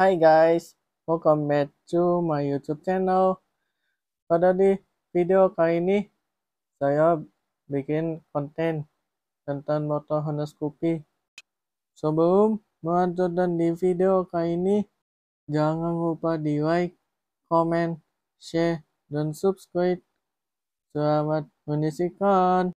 Hi guys, welcome back to my YouTube channel. Pada di video kali ini, saya bikin konten tentang motor Honda Scoopy. Sebelum melanjutkan di video kali ini, jangan lupa di like, comment, share, dan subscribe. Selamat menyaksikan.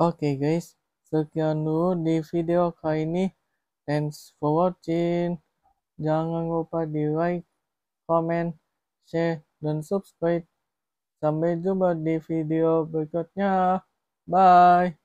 Oke okay guys, sekian dulu di video kali ini. Thanks for watching. Jangan lupa di like, comment, share, dan subscribe. Sampai jumpa di video berikutnya. Bye.